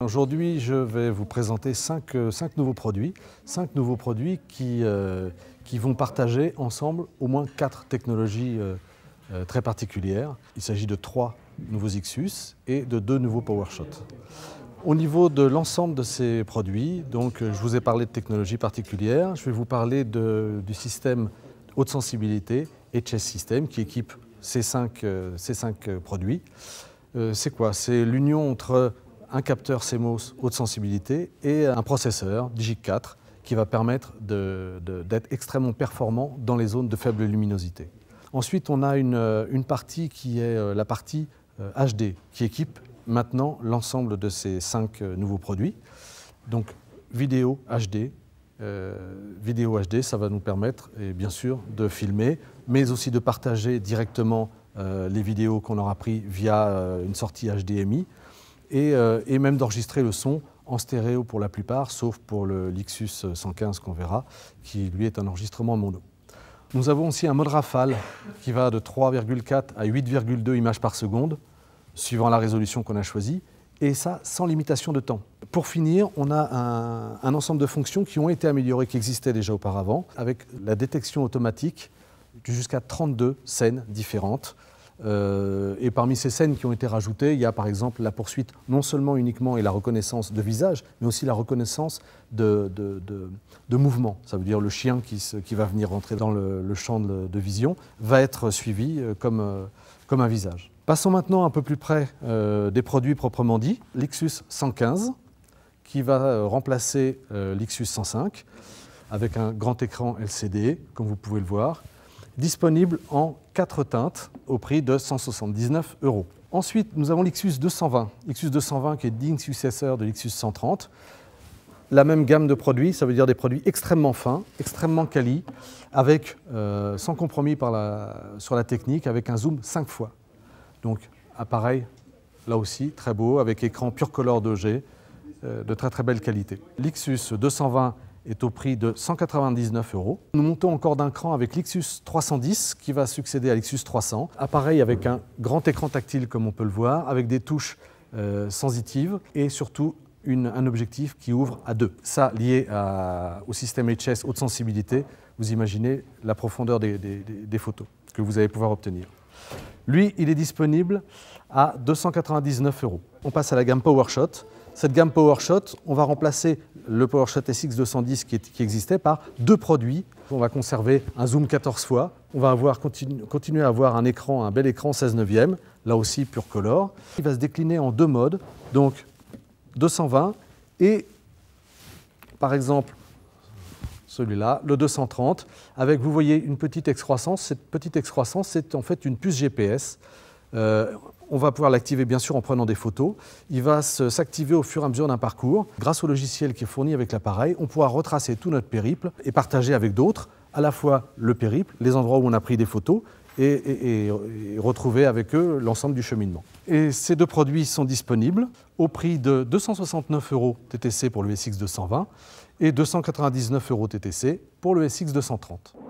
Aujourd'hui, je vais vous présenter cinq, euh, nouveaux produits, cinq nouveaux produits euh, qui, vont partager ensemble au moins quatre technologies euh, très particulières. Il s'agit de trois nouveaux XUS et de deux nouveaux PowerShot. Au niveau de l'ensemble de ces produits, donc je vous ai parlé de technologies particulières, je vais vous parler du système haute sensibilité et Chess System qui équipe ces ces cinq produits. C'est quoi C'est l'union entre un capteur CMOS haute sensibilité et un processeur DIGIC 4 qui va permettre d'être extrêmement performant dans les zones de faible luminosité. Ensuite, on a une, euh, partie qui est euh, la partie HD, euh, qui équipe maintenant l'ensemble de ces cinq nouveaux produits. Donc, vidéo HD, vidéo HD, ça va nous permettre, et bien sûr, de filmer, mais aussi de partager directement les vidéos qu'on aura prises via une sortie HDMI. Euh, et, même d'enregistrer le son en stéréo pour la plupart, sauf pour le Lixus 115 qu'on verra, qui lui est un enregistrement mono. Nous avons aussi un mode rafale qui va de 3,4 à 8,2 images par seconde, suivant la résolution qu'on a choisie, et ça sans limitation de temps. Pour finir, on a un, ensemble de fonctions qui ont été améliorées, qui existaient déjà auparavant, avec la détection automatique jusqu'à 32 scènes différentes, euh, et parmi ces scènes qui ont été rajoutées, il y a par exemple la poursuite non seulement uniquement et la reconnaissance de visage, mais aussi la reconnaissance de, de, de, mouvement. Ça veut dire le chien qui, se, qui va venir rentrer dans le, champ de, vision va être suivi euh, comme, euh, comme, un visage. Passons maintenant un peu plus près des produits proprement dits. Lixus 115 qui va remplacer Lixus 105 avec un grand écran LCD, comme vous pouvez le voir, disponible en quatre teintes au prix de 179 euros. Ensuite, nous avons l'Ixus 220. L'Ixus 220 qui est digne successeur de l'Ixus 130. La même gamme de produits, ça veut dire des produits extrêmement fins, extrêmement quali, avec, euh, sans compromis la, sur la technique, avec un zoom 5 fois. Donc, appareil, là aussi, très beau, avec écran pure color 2 euh, de très très belle qualité. L'Ixus 220 est au prix de 199 euros. Nous montons encore d'un cran avec l'Ixus 310 qui va succéder à l'Ixus 300. Appareil avec un grand écran tactile comme on peut le voir, avec des touches euh, sensitives et surtout un objectif qui ouvre à deux. Ça lié au système HS haute sensibilité, vous imaginez la profondeur des photos que vous allez pouvoir obtenir. Lui, il est disponible à 299 euros. On passe à la gamme PowerShot cette gamme PowerShot, on va remplacer le PowerShot SX210 qui, existait par deux produits. On va conserver un zoom 14 fois, on va avoir, continuer à avoir un écran, un bel écran 16 neuvième, là aussi pure color. Il va se décliner en deux modes, donc 220 et par exemple celui-là, le 230, avec, vous voyez, une petite excroissance. Cette petite excroissance, c'est en fait une puce GPS euh, on va pouvoir l'activer bien sûr en prenant des photos. Il va s'activer au fur et à mesure d'un parcours. Grâce au logiciel qui est fourni avec l'appareil, on pourra retracer tout notre périple et partager avec d'autres à la fois le périple, les endroits où on a pris des photos et, et retrouver avec eux l'ensemble du cheminement. Et ces deux produits sont disponibles au prix de 269 euros TTC pour le SX220 et 299 euros TTC pour le SX230.